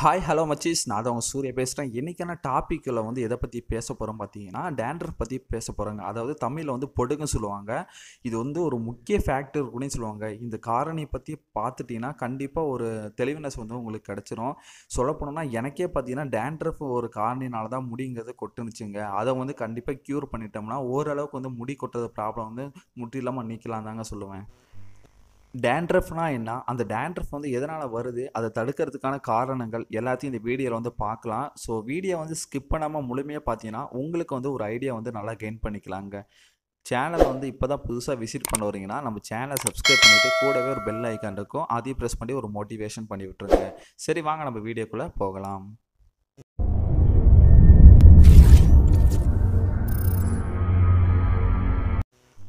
hi hello மச்சீஸ் நான் அதை அவங்க சூரிய பேசுகிறேன் இன்றைக்கான டாப்பிக்கில் வந்து எதை பற்றி பேச போகிறோம் பார்த்தீங்கன்னா டேண்ட்ரஃப் பற்றி பேச போகிறாங்க அதாவது தமிழில் வந்து பொடுங்கன்னு சொல்லுவாங்க இது வந்து ஒரு முக்கிய ஃபேக்டர் கூட சொல்லுவாங்க இந்த காரணி பற்றி பார்த்துட்டிங்கன்னா கண்டிப்பாக ஒரு தெளிவுனஸ் வந்து உங்களுக்கு கிடச்சிரும் சொல்லப்போனோம்னா எனக்கே பார்த்தீங்கன்னா டேண்ட்ரஃப் ஒரு காரணினால தான் முடிங்கிறது கொட்டுனுச்சுங்க அதை வந்து கண்டிப்பாக க்யூர் பண்ணிட்டோம்னா ஓரளவுக்கு வந்து முடி கொட்டுறது ப்ராப்ளம் வந்து முற்றிலாமல் நீக்கலாம் தாங்க சொல்லுவேன் டேண்ட்ரஃப்னா என்ன அந்த டேண்ட்ரஃப் வந்து எதனால் வருது அதை தடுக்கிறதுக்கான காரணங்கள் எல்லாத்தையும் இந்த வீடியோவில் வந்து பார்க்கலாம் ஸோ வீடியோ வந்து ஸ்கிப் பண்ணாமல் முழுமையாக பார்த்தீங்கன்னா உங்களுக்கு வந்து ஒரு ஐடியா வந்து நல்லா கெயின் பண்ணிக்கலாங்க சேனலை வந்து இப்போ தான் புதுசாக விசிட் பண்ண வரீங்கன்னா நம்ம சேனலை சப்ஸ்கிரைப் பண்ணிவிட்டு கூடவே ஒரு பெல் ஐக்கான் இருக்கும் அதையும் ப்ரெஸ் பண்ணி ஒரு மோட்டிவேஷன் பண்ணி விட்டுருங்க சரி வாங்க நம்ம வீடியோக்குள்ளே போகலாம்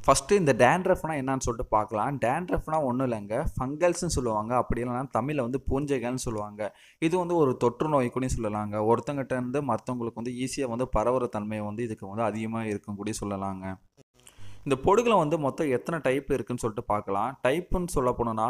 ஃபஸ்ட்டு இந்த டேண்ட்ரஃப்னா என்னன்னு சொல்லிட்டு பார்க்கலாம் டேண்ட்ரஃப்னா ஒன்றும் இல்லைங்க ஃபங்கல்ஸ்னு சொல்லுவாங்க அப்படி இல்லைனா தமிழில் வந்து பூஞ்சைகள்னு சொல்லுவாங்க இது வந்து ஒரு தொற்று நோய் கூட சொல்லலாங்க ஒருத்தங்கிட்ட இருந்து மற்றவங்களுக்கு வந்து ஈஸியாக வந்து பரவுகிற தன்மை வந்து இதுக்கு வந்து அதிகமாக இருக்கும் கூட சொல்லலாங்க இந்த பொடுகில் வந்து மொத்தம் எத்தனை டைப் இருக்குதுன்னு சொல்லிட்டு பார்க்கலாம் டைப்புன்னு சொல்ல போனோன்னா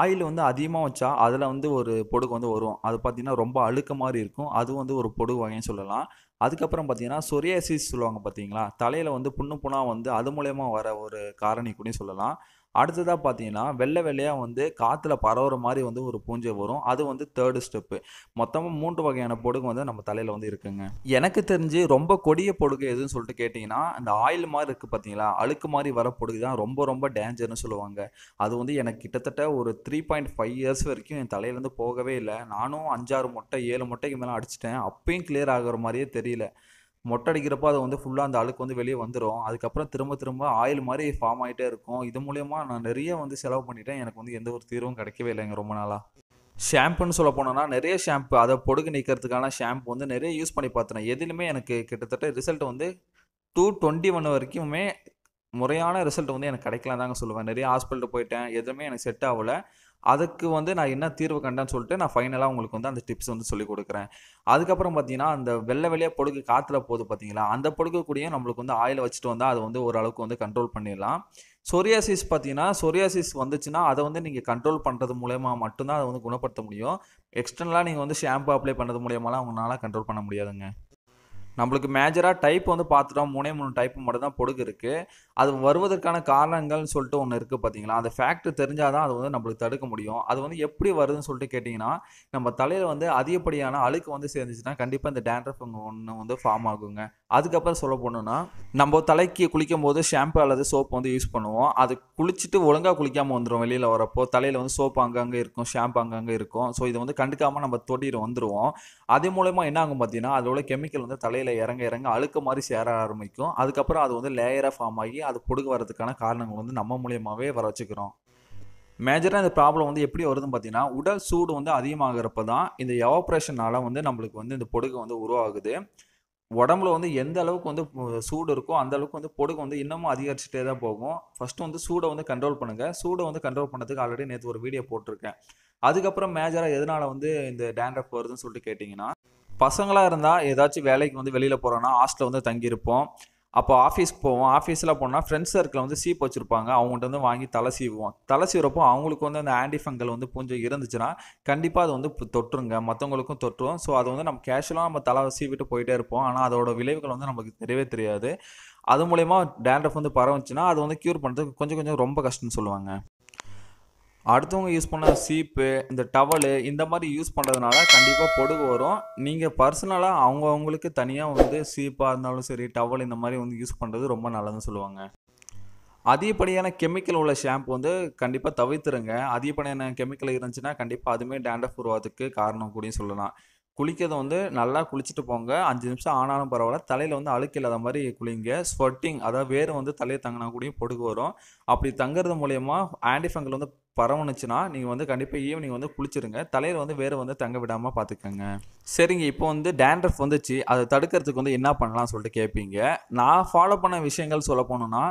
ஆயில் வந்து அதிகமாக வச்சா அதில் வந்து ஒரு பொடுகு வந்து வரும் அது பார்த்திங்கன்னா ரொம்ப அழுக்க மாதிரி இருக்கும் அது வந்து ஒரு பொடுகு வகைன்னு சொல்லலாம் அதுக்கப்புறம் பார்த்திங்கன்னா சொரியாசிஸ் சொல்லுவாங்க பார்த்தீங்களா தலையில் வந்து புண்ணு புண்ணாக வந்து அது மூலயமா வர ஒரு காரணி கூட சொல்லலாம் அடுத்ததாக பார்த்தீங்கன்னா வெள்ளை வெள்ளையாக வந்து காற்றுல பரவுற மாதிரி வந்து ஒரு பூஞ்சை வரும் அது வந்து தேர்டு ஸ்டெப்பு மொத்தமாக மூன்று வகையான பொடுகு வந்து நம்ம தலையில் வந்து இருக்குங்க எனக்கு தெரிஞ்சு ரொம்ப கொடிய பொடுகு எதுன்னு சொல்லிட்டு கேட்டிங்கன்னா அந்த ஆயில் மாதிரி இருக்குது பார்த்தீங்களா அழுக்கு மாதிரி வர பொடுகு தான் ரொம்ப ரொம்ப டேஞ்சர்னு சொல்லுவாங்க அது வந்து எனக்கு கிட்டத்தட்ட ஒரு த்ரீ பாயிண்ட் ஃபைவ் இயர்ஸ் வரைக்கும் என் தலையிலேருந்து போகவே இல்லை நானும் அஞ்சாறு மொட்டை ஏழு மொட்டைக்கு மேலே அடிச்சிட்டேன் அப்பயும் கிளியர் ஆகிற மாதிரியே தெரியல மொட்டை அடிக்கிறப்போ அதை வந்து ஃபுல்லாக அந்த அழுக்கு வந்து வெளியே வந்துடும் அதுக்கப்புறம் திரும்ப திரும்ப ஆயில் மாதிரி ஃபார்ம் ஆகிட்டே இருக்கும் இது மூலயமா நான் நிறைய வந்து செலவு பண்ணிட்டேன் எனக்கு வந்து எந்த ஒரு தீர்வும் கிடைக்கவே இல்லைங்க ரொம்ப நாளாக ஷாம்புன்னு சொல்ல போனோம்னா நிறைய ஷாம்பு அதை பொடுகு நீக்கிறதுக்கான ஷாம்பு வந்து நிறைய யூஸ் பண்ணி பார்த்துனேன் எதுலையுமே எனக்கு கிட்டத்தட்ட ரிசல்ட் வந்து டூ டுவெண்ட்டி ஒன் வரைக்குமே முறையான ரிசல்ட் வந்து எனக்கு கிடைக்கலாம் தாங்க சொல்லுவேன் நிறைய ஹாஸ்பிட்டல் போயிட்டேன் எதுவுமே எனக்கு செட் ஆகலை அதுக்கு வந்து நான் என்ன தீர்வு கண்டேன்னு சொல்லிட்டு நான் ஃபைனலாக உங்களுக்கு வந்து அந்த டிப்ஸ் வந்து சொல்லிக் கொடுக்குறேன் அதுக்கப்புறம் பார்த்தீங்கன்னா அந்த வெள்ளை வெளியே பொழுது காற்றுல போகுது பார்த்தீங்களா அந்த பொழுது கூடயே நம்மளுக்கு வந்து ஆயில் வச்சுட்டு வந்தால் அது வந்து ஓரளவுக்கு வந்து கண்ட்ரோல் பண்ணிடலாம் சொரியாசிஸ் பார்த்தீங்கன்னா சொரியாசிஸ் வந்துச்சுன்னா அதை வந்து நீங்கள் கண்ட்ரோல் பண்ணுறது மூலயமா மட்டும்தான் அதை வந்து குணப்படுத்த முடியும் எக்ஸ்டர்னலாக நீங்கள் வந்து ஷாம்பு அப்ளை பண்ணுறது மூலயமாலாம் அவங்களால கண்ட்ரோல் பண்ண முடியாதுங்க நம்மளுக்கு மேஜராக டைப் வந்து பார்த்துட்டோம் மூணே மூணு டைப் மட்டும் தான் பொடுகு இருக்குது அது வருவதற்கான காரணங்கள்னு சொல்லிட்டு ஒன்று இருக்குது பார்த்தீங்களா அந்த ஃபேக்ட் தெரிஞ்சால் தான் அது வந்து நம்மளுக்கு தடுக்க முடியும் அது வந்து எப்படி வருதுன்னு சொல்லிட்டு கேட்டிங்கன்னா நம்ம தலையில் வந்து அதிகப்படியான அழுக்கு வந்து சேர்ந்துச்சுன்னா கண்டிப்பாக இந்த டேண்ட்ரஃப் ஒன்று வந்து ஃபார்ம் ஆகுங்க அதுக்கப்புறம் சொல்ல போனோம்னா நம்ம தலைக்கு குளிக்கும் போது ஷாம்பு அல்லது சோப் வந்து யூஸ் பண்ணுவோம் அது குளிச்சுட்டு ஒழுங்காக குளிக்காமல் வந்துடும் வெளியில் வரப்போ தலையில் வந்து சோப்பு அங்கங்கே இருக்கும் ஷாம்பு அங்கங்கே இருக்கும் ஸோ இதை வந்து கண்டுக்காமல் நம்ம தொட்டியில் வந்துடுவோம் அதே மூலயமா என்ன ஆகும் பார்த்தீங்கன்னா அதில் உள்ள கெமிக்கல் வந்து தலையில் தரையில் இறங்க இறங்க அழுக்க மாதிரி சேர ஆரம்பிக்கும் அதுக்கப்புறம் அது வந்து லேயராக ஃபார்ம் ஆகி அது பொடுக்கு வரதுக்கான காரணங்கள் வந்து நம்ம மூலியமாகவே வர வச்சுக்கிறோம் மேஜராக இந்த ப்ராப்ளம் வந்து எப்படி வருதுன்னு பார்த்தீங்கன்னா உடல் சூடு வந்து அதிகமாகிறப்ப தான் இந்த எவாப்ரேஷனால் வந்து நம்மளுக்கு வந்து இந்த பொடுகு வந்து உருவாகுது உடம்புல வந்து எந்த அளவுக்கு வந்து சூடு இருக்கோ அந்த அளவுக்கு வந்து பொடுகு வந்து இன்னமும் அதிகரிச்சுட்டே தான் போகும் ஃபஸ்ட்டு வந்து சூடை வந்து கண்ட்ரோல் பண்ணுங்கள் சூடை வந்து கண்ட்ரோல் பண்ணதுக்கு ஆல்ரெடி நேற்று ஒரு வீடியோ போட்டிருக்கேன் அதுக்கப்புறம் மேஜராக எதனால் வந்து இந்த டேண்ட்ரஃப் வருதுன்னு சொல்லிட்டு கேட்டிங்கன்னா பசங்களாக இருந்தால் ஏதாச்சும் வேலைக்கு வந்து வெளியில் போகிறோன்னா ஹாஸ்டலில் வந்து தங்கியிருப்போம் அப்போ ஆஃபீஸ் போவோம் ஆஃபீஸில் போனால் ஃப்ரெண்ட்ஸ் சர்க்கிள் வந்து சீப் வச்சுருப்பாங்க அவங்கள்ட்ட வந்து வாங்கி தலை சீவுவோம் தலை சீவுறப்போ அவங்களுக்கு வந்து அந்த ஆண்டி ஃபங்கல் வந்து பூஞ்சை இருந்துச்சுன்னா கண்டிப்பாக அது வந்து தொற்றுங்க மற்றவங்களுக்கும் தொற்றுவோம் ஸோ அது வந்து நம்ம கேஷுவலாக நம்ம தலை சீவிட்டு போயிட்டே இருப்போம் ஆனால் அதோட விளைவுகள் வந்து நமக்கு தெரியவே தெரியாது அது மூலயமா டேண்ட்ரஃப் வந்து பரவச்சுன்னா அது வந்து க்யூர் பண்ணுறதுக்கு கொஞ்சம் கொஞ்சம் ரொம்ப கஷ்டம்னு சொல்லுவாங்க அடுத்தவங்க யூஸ் பண்ண சீப்பு இந்த டவலு இந்த மாதிரி யூஸ் பண்ணுறதுனால கண்டிப்பாக பொடுகு வரும் நீங்கள் பர்சனலாக அவங்கவுங்களுக்கு தனியாக வந்து சீப்பாக இருந்தாலும் சரி டவல் இந்த மாதிரி வந்து யூஸ் பண்ணுறது ரொம்ப நல்லதுன்னு சொல்லுவாங்க அதிகப்படியான கெமிக்கல் உள்ள ஷாம்பு வந்து கண்டிப்பாக தவிர்த்துருங்க அதிகப்படியான கெமிக்கல் இருந்துச்சுன்னா கண்டிப்பாக அதுவுமே டேண்டஃப் உருவாதுக்கு காரணம் கூட சொல்லலாம் குளிக்கிறது வந்து நல்லா குளிச்சுட்டு போங்க அஞ்சு நிமிஷம் ஆனாலும் பரவாயில்ல தலையில் வந்து அழுக்கு இல்லாத மாதிரி குளிங்க ஸ்வெட்டிங் அதாவது வேறு வந்து தலையை தங்கினா கூடயும் பொடுகு வரும் அப்படி தங்குறது மூலயமா ஆன்டிஃபங்கல் வந்து பரவணுச்சுன்னா நீங்கள் வந்து கண்டிப்பாக ஈவினிங் வந்து குளிச்சிருங்க தலையில் வந்து வேறு வந்து தங்க விடாமல் பார்த்துக்கோங்க சரிங்க இப்போ வந்து டேண்ட்ரஃப் வந்துச்சு அதை தடுக்கிறதுக்கு வந்து என்ன பண்ணலாம் சொல்லிட்டு கேட்பீங்க நான் ஃபாலோ பண்ண விஷயங்கள் சொல்ல போனோன்னா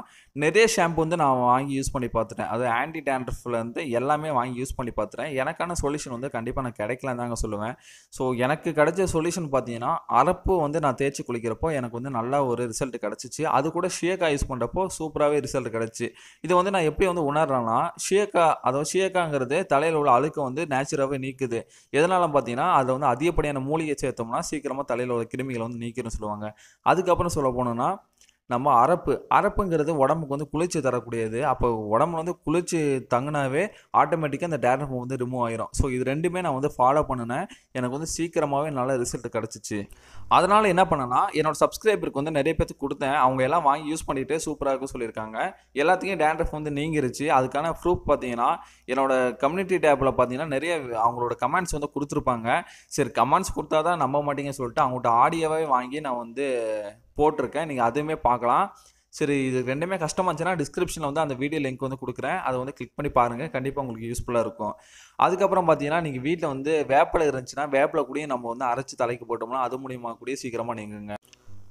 நிறைய ஷாம்பு வந்து நான் வாங்கி யூஸ் பண்ணி பார்த்துட்டேன் அது ஆன்டி டேண்ட்ரஃப்லேருந்து எல்லாமே வாங்கி யூஸ் பண்ணி பார்த்துட்டேன் எனக்கான சொல்யூஷன் வந்து கண்டிப்பாக நான் கிடைக்கலன்னு தாங்க சொல்லுவேன் ஸோ எனக்கு கிடைச்ச சொல்யூஷன் பார்த்தீங்கன்னா அரப்பு வந்து நான் தேய்ச்சி குளிக்கிறப்போ எனக்கு வந்து நல்லா ஒரு ரிசல்ட் கிடச்சிச்சு அது கூட ஷியக்கா யூஸ் பண்ணுறப்போ சூப்பராகவே ரிசல்ட் கிடச்சி இது வந்து நான் எப்படி வந்து உணர்றேன்னா ஷியக்கா அதாவது சீயக்காங்கிறது தலையில் உள்ள அழுக்கை வந்து நேச்சுரலாகவே நீக்குது எதனால பார்த்தீங்கன்னா அதில் வந்து அதிகப்படியான மூலிகை சேர்த்தோம்னா சீக்கிரமாக தலையில் உள்ள கிருமிகளை வந்து நீக்கிறன்னு சொல்லுவாங்க அதுக்கப்புறம் சொல்ல போனோம்னா நம்ம அரப்பு அரப்புங்கிறது உடம்புக்கு வந்து குளிர்ச்சி தரக்கூடியது அப்போ உடம்புல வந்து குளிர்ச்சி தங்கினாவே ஆட்டோமேட்டிக்காக அந்த டேரப் வந்து ரிமூவ் ஆயிரும் ஸோ இது ரெண்டுமே நான் வந்து ஃபாலோ பண்ணினேன் எனக்கு வந்து சீக்கிரமாகவே நல்ல ரிசல்ட் கிடச்சிச்சு அதனால் என்ன பண்ணேன்னா என்னோட சப்ஸ்கிரைபருக்கு வந்து நிறைய பேர்த்து கொடுத்தேன் அவங்க எல்லாம் வாங்கி யூஸ் பண்ணிகிட்டே சூப்பராக இருக்கும் சொல்லியிருக்காங்க எல்லாத்துக்கும் டேண்ட்ரஃப் வந்து நீங்கிருச்சு அதுக்கான ப்ரூஃப் பார்த்தீங்கன்னா என்னோட கம்யூனிட்டி டேப்பில் பார்த்தீங்கன்னா நிறைய அவங்களோட கமெண்ட்ஸ் வந்து கொடுத்துருப்பாங்க சரி கமெண்ட்ஸ் கொடுத்தா தான் நம்ப மாட்டீங்கன்னு சொல்லிட்டு அவங்கள்ட்ட ஆடியோவே வாங்கி நான் வந்து போட்டிருக்கேன் நீங்கள் அதுவுமே பார்க்கலாம் சரி இது ரெண்டுமே கஷ்டமாக இருந்துச்சுன்னா டிஸ்கிரிப்ஷனில் வந்து அந்த வீடியோ லிங்க் வந்து கொடுக்குறேன் அதை வந்து கிளிக் பண்ணி பாருங்கள் கண்டிப்பாக உங்களுக்கு யூஸ்ஃபுல்லாக இருக்கும் அதுக்கப்புறம் பார்த்தீங்கன்னா நீங்கள் வீட்டில் வந்து வேப்பில் இருந்துச்சுன்னா வேப்பில் கூடயும் நம்ம வந்து அரைச்சி தலைக்கு போட்டோம்னா அது மூலியமாக கூடிய சீக்கிரமாக நீங்குங்க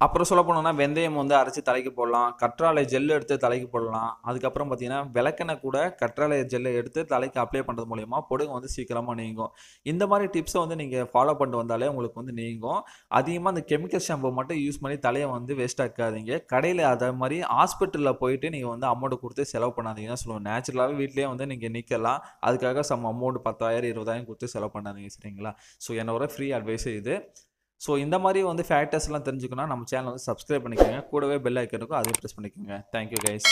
அப்புறம் சொல்ல போனோம்னா வெந்தயம் வந்து அரைச்சி தலைக்கு போடலாம் கற்றாழை ஜெல் எடுத்து தலைக்கு போடலாம் அதுக்கப்புறம் பார்த்தீங்கன்னா விளக்கெண்ணெய் கூட கற்றாழை ஜெல்லை எடுத்து தலைக்கு அப்ளை பண்ணுறது மூலயமா பொடுங்க வந்து சீக்கிரமாக நீங்கும் இந்த மாதிரி டிப்ஸை வந்து நீங்கள் ஃபாலோ பண்ணிட்டு வந்தாலே உங்களுக்கு வந்து நீங்கும் அதிகமாக அந்த கெமிக்கல் ஷாம்பு மட்டும் யூஸ் பண்ணி தலையை வந்து வேஸ்ட் ஆக்காதீங்க கடையில் அதே மாதிரி ஹாஸ்பிட்டலில் போயிட்டு நீங்கள் வந்து அமௌண்ட் கொடுத்து செலவு பண்ணாதீங்கன்னா சொல்லுவோம் நேச்சுரலாகவே வீட்லேயே வந்து நீங்கள் நிற்கலாம் அதுக்காக சம் அமௌண்ட் பத்தாயிரம் இருபதாயிரம் கொடுத்து செலவு பண்ணாதீங்க சரிங்களா ஸோ என்னோட ஃப்ரீ அட்வைஸ் இது ஸோ இந்த மாதிரி வந்து ஃபேக்டர்ஸ்லாம் தெரிஞ்சுக்கணும் நம்ம சேனல் வந்து சப்ஸ்கிரைப் பண்ணிக்கோங்க கூடவே பெல் ஐக்கன் இருக்கும் அதையும் ப்ரெஸ் பண்ணிக்கோங்க தேங்க்யூ கைஸ்